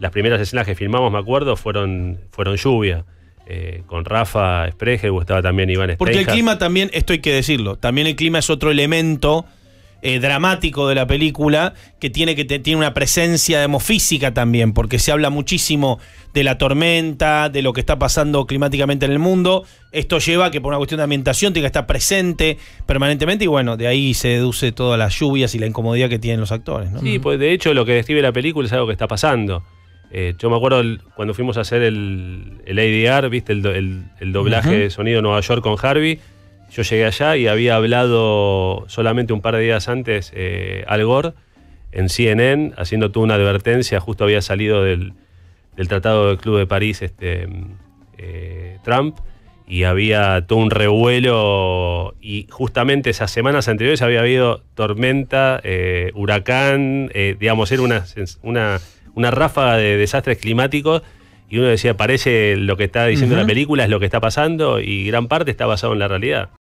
las primeras escenas que filmamos, me acuerdo, fueron, fueron lluvia. Eh, con Rafa Espreje, estaba también Iván Esteja. Porque el clima también, esto hay que decirlo, también el clima es otro elemento eh, dramático de la película que tiene, que tiene una presencia demofísica también, porque se habla muchísimo de la tormenta, de lo que está pasando climáticamente en el mundo. Esto lleva a que por una cuestión de ambientación tenga que estar presente permanentemente y bueno, de ahí se deduce todas las lluvias y la incomodidad que tienen los actores. Sí, pues de hecho lo que describe la película es algo que está pasando. Eh, yo me acuerdo cuando fuimos a hacer el, el ADR, viste, el, doblaje de sonido en Nueva York con Harvey. Yo llegué allá y había hablado solamente un par de días antes eh, Al Gore en CNN, haciendo tú una advertencia. Justo había salido del, Tratado del Club de París este, eh, Trump y había todo un revuelo y justamente esas semanas anteriores había habido tormenta, huracán, digamos, era una, una una ráfaga de desastres climáticos y uno decía, parece lo que está diciendo la película, es lo que está pasando y gran parte está basado en la realidad.